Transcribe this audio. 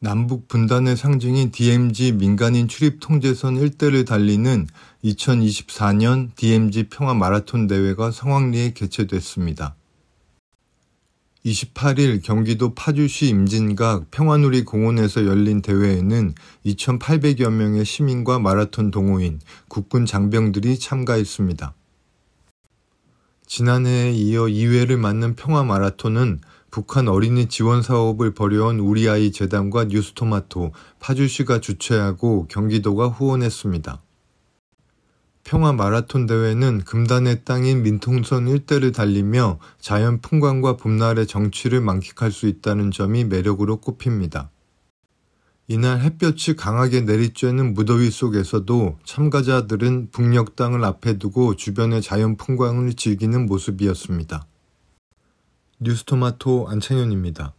남북 분단의 상징인 DMZ 민간인 출입 통제선 일대를 달리는 2024년 DMZ 평화 마라톤 대회가 성황리에 개최됐습니다. 28일 경기도 파주시 임진각 평화누리 공원에서 열린 대회에는 2,800여 명의 시민과 마라톤 동호인, 국군 장병들이 참가했습니다. 지난해에 이어 2회를 맞는 평화 마라톤은 북한 어린이 지원 사업을 벌여온 우리 아이 재단과 뉴스토마토, 파주시가 주최하고 경기도가 후원했습니다. 평화 마라톤 대회는 금단의 땅인 민통선 일대를 달리며 자연 풍광과 봄날의 정취를 만끽할 수 있다는 점이 매력으로 꼽힙니다. 이날 햇볕이 강하게 내리쬐는 무더위 속에서도 참가자들은 북녘땅을 앞에 두고 주변의 자연 풍광을 즐기는 모습이었습니다. 뉴스토마토 안창현입니다.